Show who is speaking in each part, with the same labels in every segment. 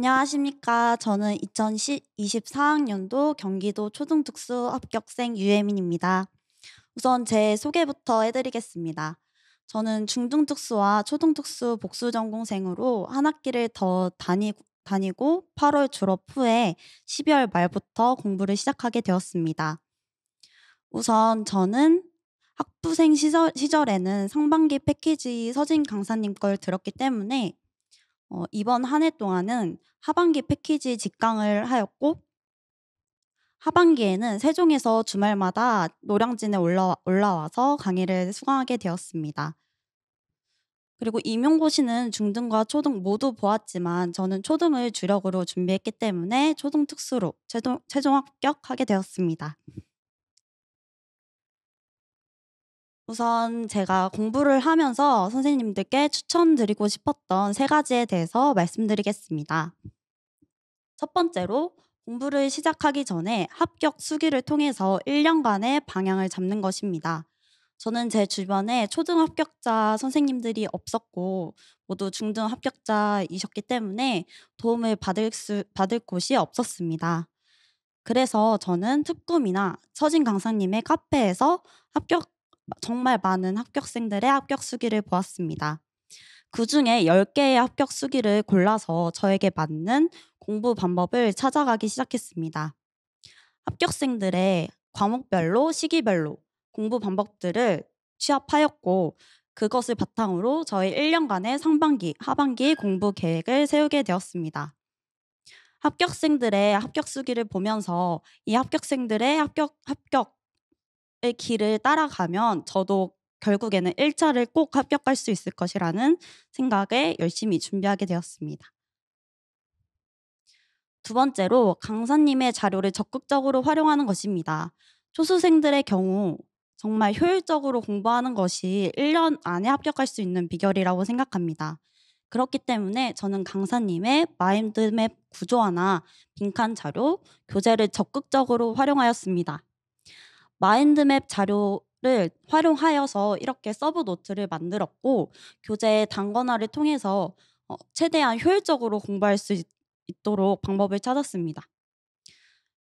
Speaker 1: 안녕하십니까. 저는 2024학년도 경기도 초등특수 합격생 유혜민입니다. 우선 제 소개부터 해드리겠습니다. 저는 중등특수와 초등특수 복수 전공생으로 한 학기를 더 다니, 다니고 8월 졸업 후에 12월 말부터 공부를 시작하게 되었습니다. 우선 저는 학부생 시절, 시절에는 상반기 패키지 서진 강사님 걸 들었기 때문에 어, 이번 한 해 동안은 하반기 패키지 직강을 하였고 하반기에는 세종에서 주말마다 노량진에 올라, 올라와서 강의를 수강하게 되었습니다. 그리고 임용고시는 중등과 초등 모두 보았지만 저는 초등을 주력으로 준비했기 때문에 초등 특수로 최종, 최종 합격하게 되었습니다. 우선 제가 공부를 하면서 선생님들께 추천드리고 싶었던 세 가지에 대해서 말씀드리겠습니다. 첫 번째로 공부를 시작하기 전에 합격 수기를 통해서 1년간의 방향을 잡는 것입니다. 저는 제 주변에 초등 합격자 선생님들이 없었고 모두 중등 합격자이셨기 때문에 도움을 받을 수 받을 곳이 없었습니다. 그래서 저는 특꿈이나 처진 강사님의 카페에서 합격 정말 많은 합격생들의 합격 수기를 보았습니다. 그 중에 10개의 합격 수기를 골라서 저에게 맞는 공부 방법을 찾아가기 시작했습니다. 합격생들의 과목별로 시기별로 공부 방법들을 취합하였고 그것을 바탕으로 저희 1년간의 상반기, 하반기 공부 계획을 세우게 되었습니다. 합격생들의 합격 수기를 보면서 이 합격생들의 합격, 합격 의 길을 따라가면 저도 결국에는 1차를 꼭 합격할 수 있을 것이라는 생각에 열심히 준비하게 되었습니다. 두 번째로 강사님의 자료를 적극적으로 활용하는 것입니다. 초수생들의 경우 정말 효율적으로 공부하는 것이 1년 안에 합격할 수 있는 비결이라고 생각합니다. 그렇기 때문에 저는 강사님의 마인드맵 구조화나 빈칸 자료, 교재를 적극적으로 활용하였습니다. 마인드맵 자료 를 활용하여서 이렇게 서브 노트를 만들었고 교재의 단권화를 통해서 어, 최대한 효율적으로 공부할 수 있도록 방법을 찾았습니다.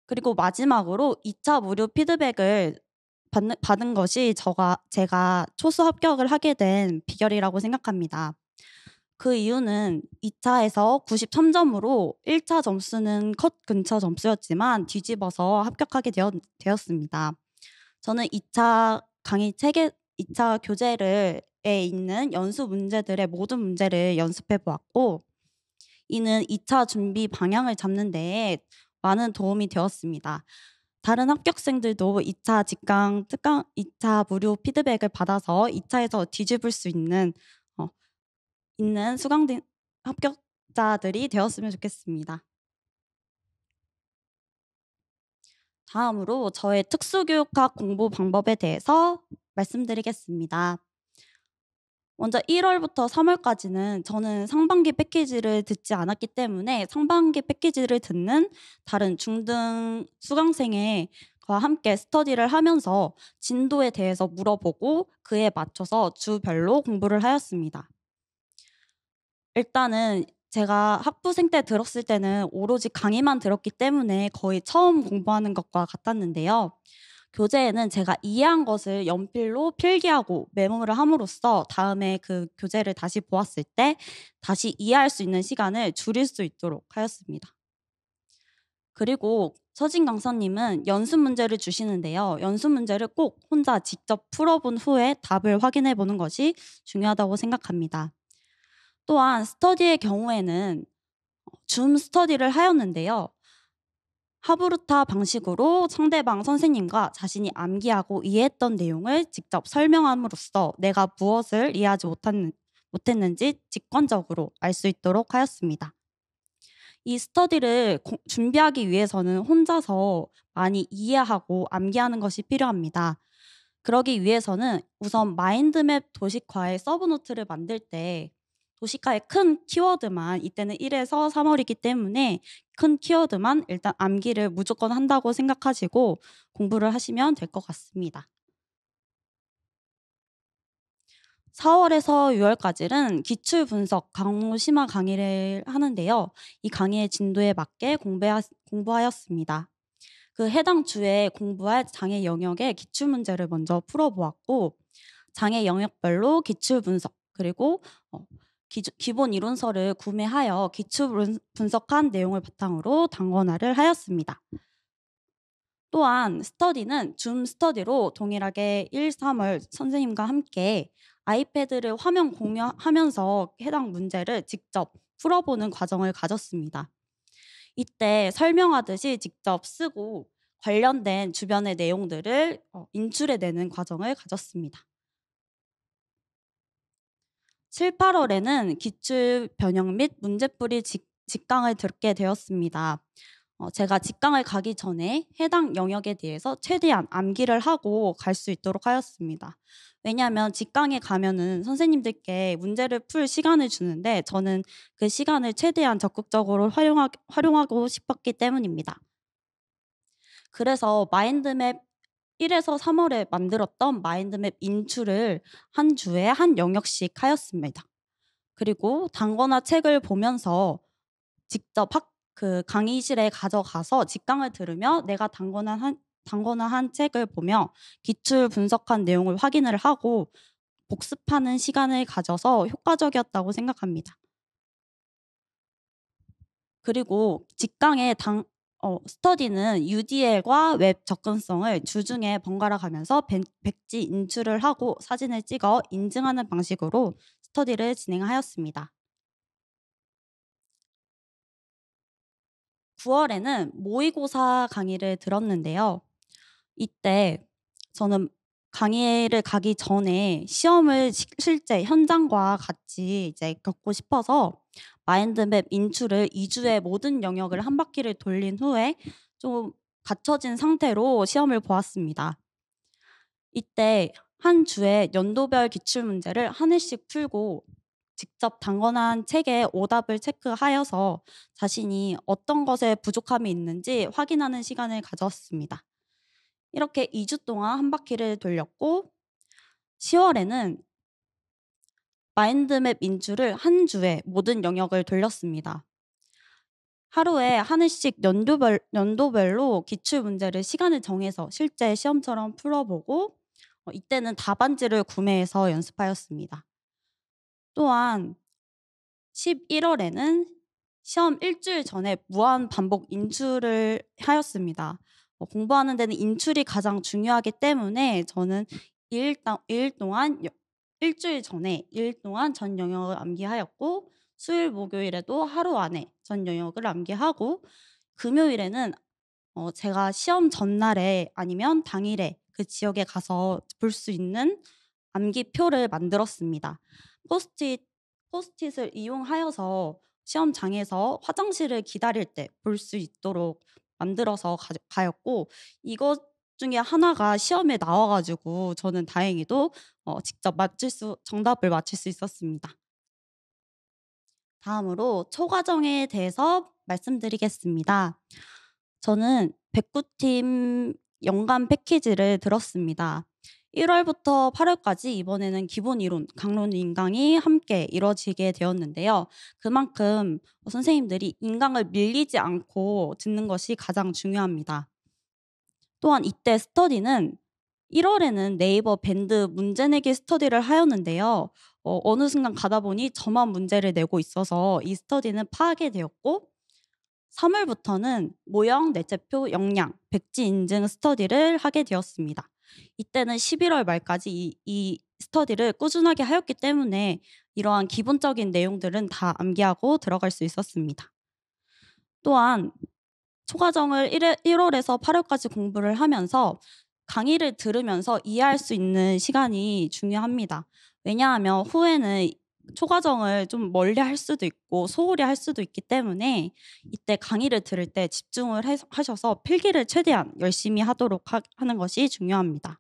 Speaker 1: 그리고 마지막으로 2차 무료 피드백을 받는, 받은 것이 저가, 제가 초수 합격을 하게 된 비결이라고 생각합니다. 그 이유는 2차에서 93점으로 1차 점수는 컷 근처 점수였지만 뒤집어서 합격하게 되었, 되었습니다. 저는 2차 강의 책에 2차 교재를 에 있는 연수 문제들의 모든 문제를 연습해 보았고 이는 2차 준비 방향을 잡는 데에 많은 도움이 되었습니다. 다른 합격생들도 2차 직강 특강 2차 무료 피드백을 받아서 2차에서 뒤집을 수 있는 어, 있는 수강된 합격자들이 되었으면 좋겠습니다. 다음으로 저의 특수교육학 공부 방법에 대해서 말씀드리겠습니다. 먼저 1월부터 3월까지는 저는 상반기 패키지를 듣지 않았기 때문에 상반기 패키지를 듣는 다른 중등 수강생과 함께 스터디를 하면서 진도에 대해서 물어보고 그에 맞춰서 주별로 공부를 하였습니다. 일단은 제가 학부생 때 들었을 때는 오로지 강의만 들었기 때문에 거의 처음 공부하는 것과 같았는데요. 교재에는 제가 이해한 것을 연필로 필기하고 메모를 함으로써 다음에 그 교재를 다시 보았을 때 다시 이해할 수 있는 시간을 줄일 수 있도록 하였습니다. 그리고 서진 강사님은 연습 문제를 주시는데요. 연습 문제를 꼭 혼자 직접 풀어본 후에 답을 확인해 보는 것이 중요하다고 생각합니다. 또한 스터디의 경우에는 어, 줌 스터디를 하였는데요. 하부르타 방식으로 상대방 선생님과 자신이 암기하고 이해했던 내용을 직접 설명함으로써 내가 무엇을 이해하지 못한, 못했는지 직관적으로 알 수 있도록 하였습니다. 이 스터디를 고, 준비하기 위해서는 혼자서 많이 이해하고 암기하는 것이 필요합니다. 그러기 위해서는 우선 마인드맵 도식화의 서브노트를 만들 때 도시가의 큰 키워드만 이때는 1에서 3월이기 때문에 큰 키워드만 일단 암기를 무조건 한다고 생각하시고 공부를 하시면 될 것 같습니다. 4월에서 6월까지는 기출 분석 강우 심화 강의를 하는데요. 이 강의의 진도에 맞게 공부하, 공부하였습니다. 그 해당 주에 공부할 장애 영역의 기출 문제를 먼저 풀어보았고 장애 영역별로 기출 분석 그리고 어, 기, 본 이론서를 구매하여 기초 분석한 내용을 바탕으로 당권화를 하였습니다. 또한 스터디는 줌 스터디로 동일하게 1, 3월 선생님과 함께 아이패드를 화면 공유하면서 해당 문제를 직접 풀어보는 과정을 가졌습니다. 이때 설명하듯이 직접 쓰고 관련된 주변의 내용들을 어, 인출해내는 과정을 가졌습니다. 7, 8월에는 기출 변형 및 문제풀이 직, 강을 듣게 되었습니다. 어, 제가 직강을 가기 전에 해당 영역에 대해서 최대한 암기를 하고 갈 수 있도록 하였습니다. 왜냐하면 직강에 가면은 선생님들께 문제를 풀 시간을 주는데 저는 그 시간을 최대한 적극적으로 활용하, 활용하고 싶었기 때문입니다. 그래서 마인드맵 1에서 3월에 만들었던 마인드맵 인출을 한 주에 한 영역씩 하였습니다. 그리고 단거나 책을 보면서 직접 학, 그 강의실에 가져가서 직강을 들으며 내가 단거나 한, 단거나 한 책을 보며 기출 분석한 내용을 확인을 하고 복습하는 시간을 가져서 효과적이었다고 생각합니다. 그리고 직강에 당, 어, 스터디는 UDL과 웹 접근성을 주중에 번갈아 가면서 백지 인출을 하고 사진을 찍어 인증하는 방식으로 스터디를 진행하였습니다. 9월에는 모의고사 강의를 들었는데요. 이때 저는 강의를 가기 전에 시험을 실제 현장과 같이 이제 겪고 싶어서 마인드맵 인출을 2주에 모든 영역을 한 바퀴를 돌린 후에 좀 갖춰진 상태로 시험을 보았습니다. 이때 한 주에 연도별 기출 문제를 한 해씩 풀고 직접 당건한 책의 오답을 체크하여서 자신이 어떤 것에 부족함이 있는지 확인하는 시간을 가졌습니다. 이렇게 2주 동안 한 바퀴를 돌렸고 10월에는 마인드맵 인출을한 주에 모든 영역을 돌렸습니다. 하루에 한 회씩 연도별, 연도별로 기출 문제를 시간을 정해서 실제 시험처럼 풀어보고 어, 이때는 답안지를 구매해서 연습하였습니다. 또한 11월에는 시험 일주일 전에 무한 반복 인출을 하였습니다. 어, 공부하는 데는 인출이 가장 중요하기 때문에 저는 일일 동안 일주일 전에 일 동안 전 영역을 암기하였고 수요일 목요일에도 하루 안에 전 영역을 암기하고 금요일에는 어 제가 시험 전날에 아니면 당일에 그 지역에 가서 볼 수 있는 암기표를 만들었습니다. 포스트잇 포스트잇을 이용하여서 시험장에서 화장실을 기다릴 때 볼 수 있도록 만들어서 가였고 이것 중에 하나가 시험에 나와가지고 저는 다행히도 어, 직접 맞출 수, 정답을 맞출 수 있었습니다. 다음으로 초과정에 대해서 말씀드리겠습니다. 저는 백구팀 연간 패키지를 들었습니다. 1월부터 8월까지 이번에는 기본 이론, 강론 인강이 함께 이루어지게 되었는데요. 그만큼 선생님들이 인강을 밀리지 않고 듣는 것이 가장 중요합니다. 또한 이때 스터디는 1월에는 네이버 밴드 문제내기 스터디를 하였는데요. 어, 느 순간 가다 보니 저만 문제를 내고 있어서 이 스터디는 파악이되었고 3월부터는 모형, 내재표 역량, 백지 인증 스터디를 하게 되었습니다. 이때는 11월 말까지 이, 이 스터디를 꾸준하게 하였기 때문에 이러한 기본적인 내용들은 다 암기하고 들어갈 수 있었습니다. 또한 초과정을 1회, 1월에서 8월까지 공부를 하면서 강의를 들으면서 이해할 수 있는 시간이 중요합니다. 왜냐하면 후에는 초과정을 좀 멀리 할 수도 있고 소홀히 할 수도 있기 때문에 이때 강의를 들을 때 집중을 하셔서 필기를 최대한 열심히 하도록 하, 는 것이 중요합니다.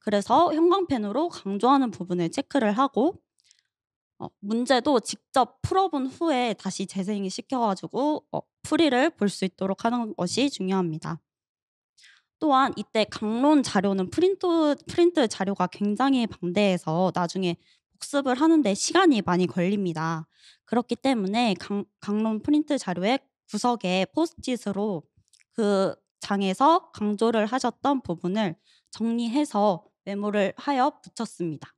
Speaker 1: 그래서 형광펜으로 강조하는 부분을 체크를 하고 어, 문제도 직접 풀어본 후에 다시 재생이 시켜가지고 어, 풀이를 볼 수 있도록 하는 것이 중요합니다. 또한 이때 강론 자료는 프린트, 프린트 자료가 굉장히 방대해서 나중에 복습을 하는데 시간이 많이 걸립니다. 그렇기 때문에 강, 강론 프린트 자료의 구석에 포스트잇으로 그 장에서 강조를 하셨던 부분을 정리해서 메모를 하여 붙였습니다.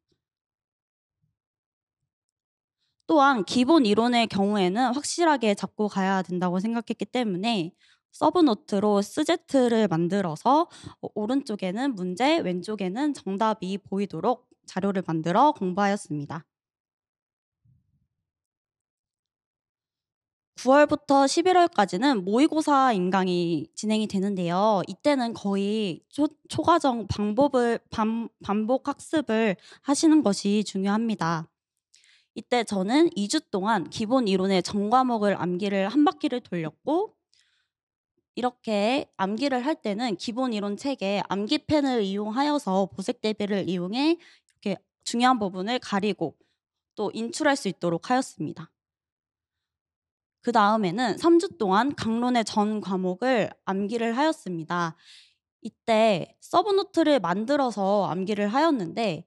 Speaker 1: 또한 기본 이론의 경우에는 확실하게 잡고 가야 된다고 생각했기 때문에 서브노트로 스제트를 만들어서 어, 오른쪽에는 문제, 왼쪽에는 정답이 보이도록 자료를 만들어 공부하였습니다. 9월부터 11월까지는 모의고사 인강이 진행이 되는데요. 이때는 거의 초, 초과정 방법을 반, 반복 학습을 하시는 것이 중요합니다. 이때 저는 2주 동안 기본 이론의 전 과목을 암기를 한 바퀴를 돌렸고 이렇게 암기를 할 때는 기본 이론 책에 암기펜을 이용하여서 보색 대비를 이용해 이렇게 중요한 부분을 가리고 또 인출할 수 있도록 하였습니다. 그 다음에는 3주 동안 강론의 전 과목을 암기를 하였습니다. 이때 서브노트를 만들어서 암기를 하였는데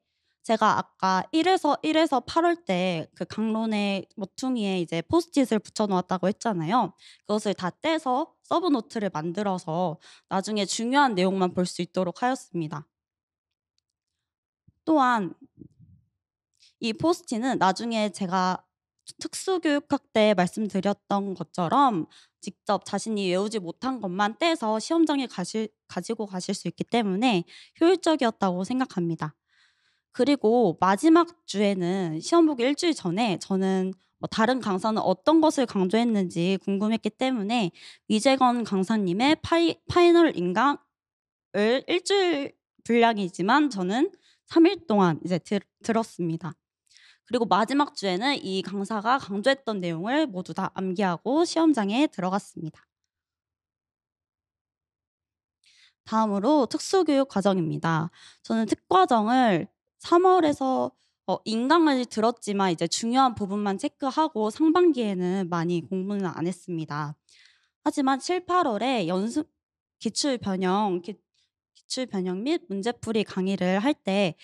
Speaker 1: 제가 아까 1에서 1에서 8월 때 그 강론의 모퉁이에 이제 포스트잇을 붙여놓았다고 했잖아요. 그것을 다 떼서 서브노트를 만들어서 나중에 중요한 내용만 볼 수 있도록 하였습니다. 또한 이 포스트잇은 나중에 제가 특수교육학 때 말씀드렸던 것처럼 직접 자신이 외우지 못한 것만 떼서 시험장에 가실, 가지고 가실 수 있기 때문에 효율적이었다고 생각합니다. 그리고 마지막 주에는 시험 보기 일주일 전에 저는 뭐 다른 강사는 어떤 것을 강조했는지 궁금했기 때문에 이재건 강사님의 파이, 파이널 인강을 일주일 분량이지만 저는 3일 동안 이제 들, 들었습니다. 그리고 마지막 주에는 이 강사가 강조했던 내용을 모두 다 암기하고 시험장에 들어갔습니다. 다음으로 특수교육 과정입니다. 저는 특과정을 3월에서 어, 인강을 들었지만 이제 중요한 부분만 체크하고 상반기에는 많이 공부는 안 했습니다. 하지만 7, 8월에 연습 기출 변형 기, 기출 변형 및 문제풀이 강의를 할 때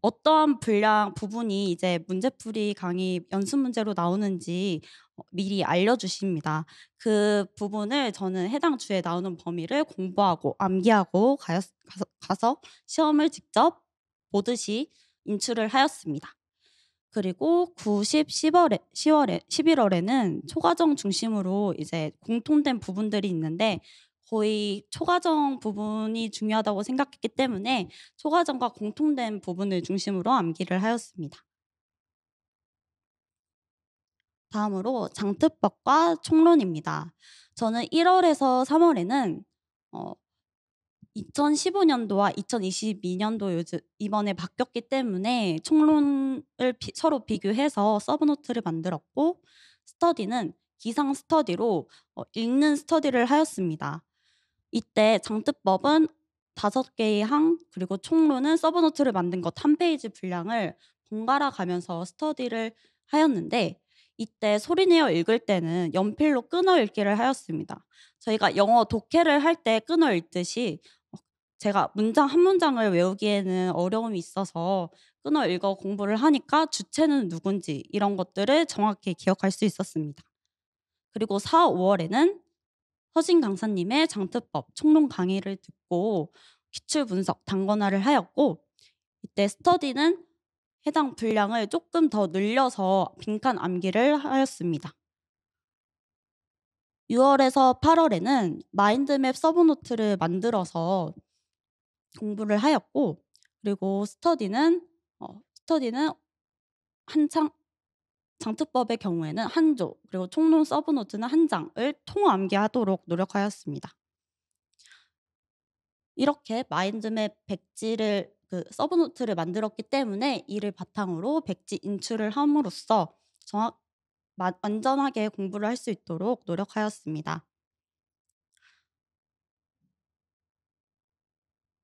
Speaker 1: 어떠한 분량 부분이 이제 문제풀이 강의 연습 문제로 나오는지 어, 미리 알려주십니다. 그 부분을 저는 해당 주에 나오는 범위를 공부하고 암기하고 가서, 가서 시험을 직접 보듯이 인출을 하였습니다. 그리고 90, 10월에, 10월에, 11월에는 초과정 중심으로 이제 공통된 부분들이 있는데 거의 초과정 부분이 중요하다고 생각했기 때문에 초과정과 공통된 부분을 중심으로 암기를 하였습니다. 다음으로 장특법과 총론입니다. 저는 1월에서 3월에는 어, 2015년도와 2022년도 요즘 이번에 바뀌었기 때문에 총론을 비, 서로 비교해서 서브노트를 만들었고 스터디는 기상 스터디로 어, 읽는 스터디를 하였습니다. 이때 장특법은 다섯 개의 항 그리고 총론은 서브노트를 만든 것 한 페이지 분량을 번갈아 가면서 스터디를 하였는데 이때 소리내어 읽을 때는 연필로 끊어 읽기를 하였습니다. 저희가 영어 독해를 할 때 끊어 읽듯이 제가 문장 한 문장을 외우기에는 어려움이 있어서 끊어 읽어 공부를 하니까 주체는 누군지 이런 것들을 정확히 기억할 수 있었습니다. 그리고 4, 5월에는 허진 강사님의 장특법 총론 강의를 듣고 기출 분석 단권화를 하였고 이때 스터디는 해당 분량을 조금 더 늘려서 빈칸 암기를 하였습니다. 6월에서 8월에는 마인드맵 서브노트를 만들어서 공부를 하였고 그리고 스터디는 어, 스터디는 한창 장특법의 경우에는 한 조, 그리고 총론 서브노트는 한 장을 통암기하도록 노력하였습니다. 이렇게 마인드맵 백지를 그 서브노트를 만들었기 때문에 이를 바탕으로 백지 인출을 함으로써 정확 완전하게 공부를 할 수 있도록 노력하였습니다.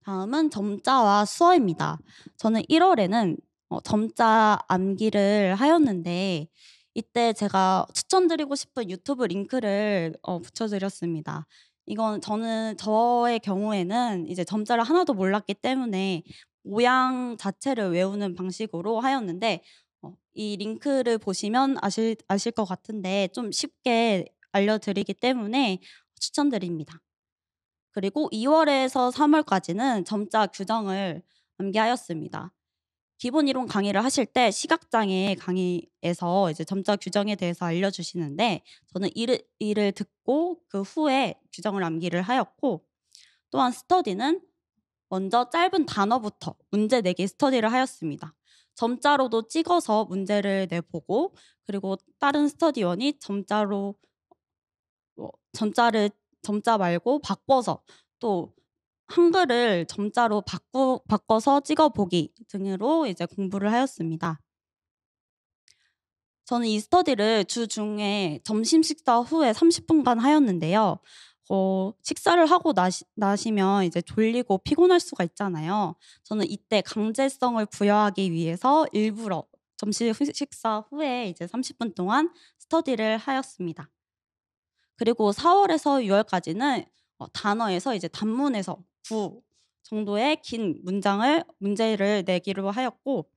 Speaker 1: 다음은 점자와 수어입니다. 저는 1월에는 어, 점자 암기를 하였는데 이때 제가 추천드리고 싶은 유튜브 링크를 어, 붙여드렸습니다. 이건 저는 저의 경우에는 이제 점자를 하나도 몰랐기 때문에 모양 자체를 외우는 방식으로 하였는데 어, 이 링크를 보시면 아실 아실 것 같은데 좀 쉽게 알려드리기 때문에 추천드립니다. 그리고 2월에서 3월까지는 점자 규정을 암기하였습니다. 기본 이론 강의를 하실 때 시각장애 강의에서 이제 점자 규정에 대해서 알려주시는데 저는 이를, 이를 듣고 그 후에 규정을 암기를 하였고 또한 스터디는 먼저 짧은 단어부터 문제 내기 스터디를 하였습니다. 점자로도 찍어서 문제를 내보고 그리고 다른 스터디원이 점자로 어, 점자를 점자 말고 바꿔서 또 한글을 점자로 바꾸, 바꿔서 찍어보기 등으로 이제 공부를 하였습니다. 저는 이 스터디를 주중에 점심 식사 후에 30분간 하였는데요. 어, 식사를 하고 나시, 나시면 이제 졸리고 피곤할 수가 있잖아요. 저는 이때 강제성을 부여하기 위해서 일부러 점심 식사 후에 이제 30분 동안 스터디를 하였습니다. 그리고 4월에서 6월까지는 어, 단어에서 이제 단문에서 구 정도의 긴 문장을 문제를 내기로 하였고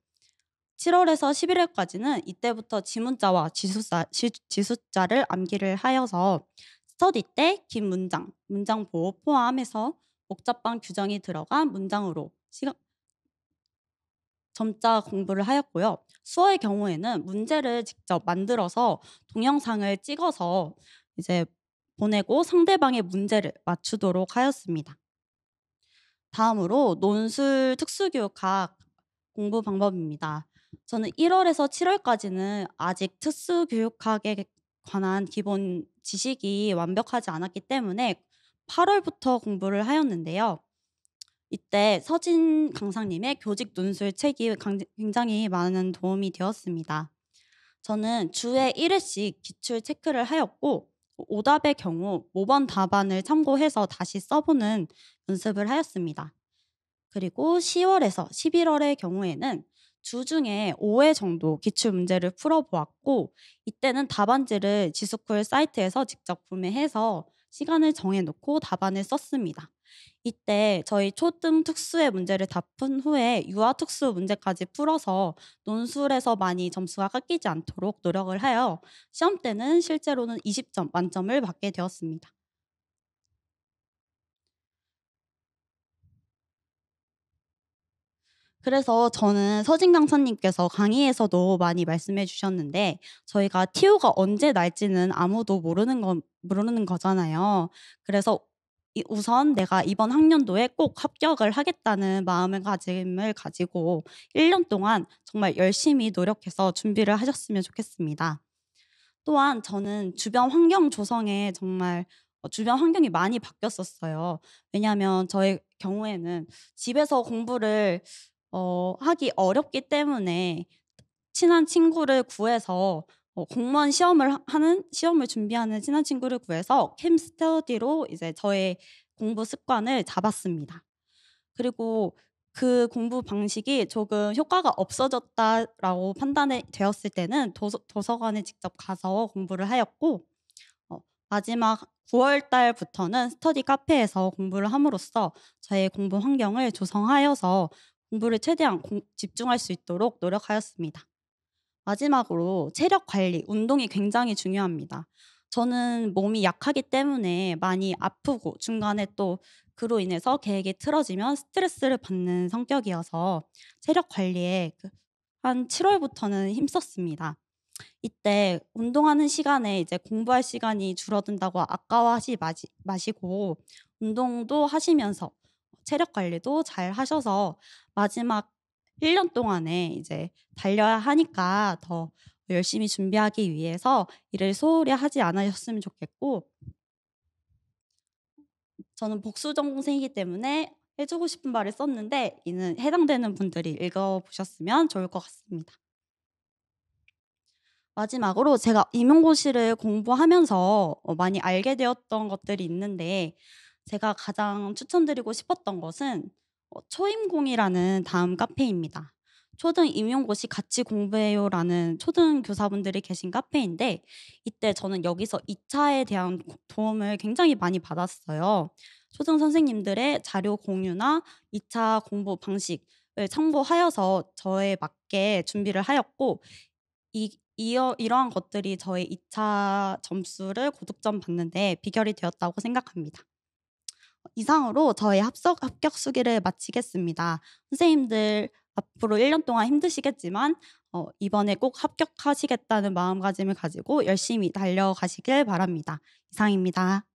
Speaker 1: 7월에서 11월까지는 이때부터 지문자와 지수자 지숫자를 암기를 하여서 스터디 때 긴 문장, 문장 보호 포함해서 복잡한 규정이 들어간 문장으로 시간, 점자 공부를 하였고요. 수어의 경우에는 문제를 직접 만들어서 동영상을 찍어서 이제 보내고 상대방의 문제를 맞추도록 하였습니다. 다음으로 논술 특수교육학 공부 방법입니다. 저는 1월에서 7월까지는 아직 특수교육학에 관한 기본 지식이 완벽하지 않았기 때문에 8월부터 공부를 하였는데요. 이때 서진 강사님의 교직 논술 책이 굉장히 많은 도움이 되었습니다. 저는 주에 1회씩 기출 체크를 하였고 오답의 경우 5번 답안을 참고해서 다시 써보는 연습을 하였습니다. 그리고 10월에서 11월의 경우에는 주중에 5회 정도 기출 문제를 풀어보았고 이때는 답안지를 지수쿨 사이트에서 직접 구매해서 시간을 정해놓고 답안을 썼습니다. 이때 저희 초등 특수의 문제를 다 푼 후에 유아 특수 문제까지 풀어서 논술에서 많이 점수가 깎이지 않도록 노력을 하여 시험 때는 실제로는 20점 만점을 받게 되었습니다. 그래서 저는 서진 강사님께서 강의에서도 많이 말씀해 주셨는데 저희가 TO가 언제 날지는 아무도 모르는 거 모르는 거잖아요. 그래서 우선 내가 이번 학년도에 꼭 합격을 하겠다는 마음가짐을 을 가지고 1년 동안 정말 열심히 노력해서 준비를 하셨으면 좋겠습니다. 또한 저는 주변 환경 조성에 정말 어, 주변 환경이 많이 바뀌었었어요. 왜냐하면 저의 경우에는 집에서 공부를 어, 하기 어렵기 때문에 친한 친구를 구해서 어, 공무원 시험을 하는 시험을 준비하는 친한 친구를 구해서 캠 스터디로 이제 저의 공부 습관을 잡았습니다. 그리고 그 공부 방식이 조금 효과가 없어졌다라고 판단이 되었을 때는 도서, 도서관에 직접 가서 공부를 하였고 어, 마지막 9월 달부터는 스터디 카페에서 공부를 함으로써 저의 공부 환경을 조성하여서 공부를 최대한 공, 집중할 수 있도록 노력하였습니다. 마지막으로 체력 관리, 운동이 굉장히 중요합니다. 저는 몸이 약하기 때문에 많이 아프고 중간에 또 그로 인해서 계획이 틀어지면 스트레스를 받는 성격이어서 체력 관리에 그 한 7월부터는 힘썼습니다. 이때 운동하는 시간에 이제 공부할 시간이 줄어든다고 아까워하지 마시, 마시고 운동도 하시면서 체력 관리도 잘 하셔서 마지막 1년 동안에 이제 달려야 하니까 더 열심히 준비하기 위해서 일을 소홀히 하지 않으셨으면 좋겠고 저는 복수 전공생이기 때문에 해주고 싶은 말을 썼는데 이는 해당되는 분들이 읽어보셨으면 좋을 것 같습니다. 마지막으로 제가 임용고시를 공부하면서 어, 많이 알게 되었던 것들이 있는데 제가 가장 추천드리고 싶었던 것은 어, 초임공이라는 다음 카페입니다. 초등 임용고시 같이 공부해요라는 초등 교사분들이 계신 카페인데 이때 저는 여기서 2차에 대한 도움을 굉장히 많이 받았어요. 초등 선생님들의 자료 공유나 2차 공부 방식을 참고하여서 저에 맞게 준비를 하였고 이, 이어, 이러한 것들이 저의 2차 점수를 고득점 받는데 비결이 되었다고 생각합니다. 이상으로 저의 합석, 합격 수기를 마치겠습니다. 선생님들 앞으로 1년 동안 힘드시겠지만 어, 이번에 꼭 합격하시겠다는 마음가짐을 가지고 열심히 달려가시길 바랍니다. 이상입니다.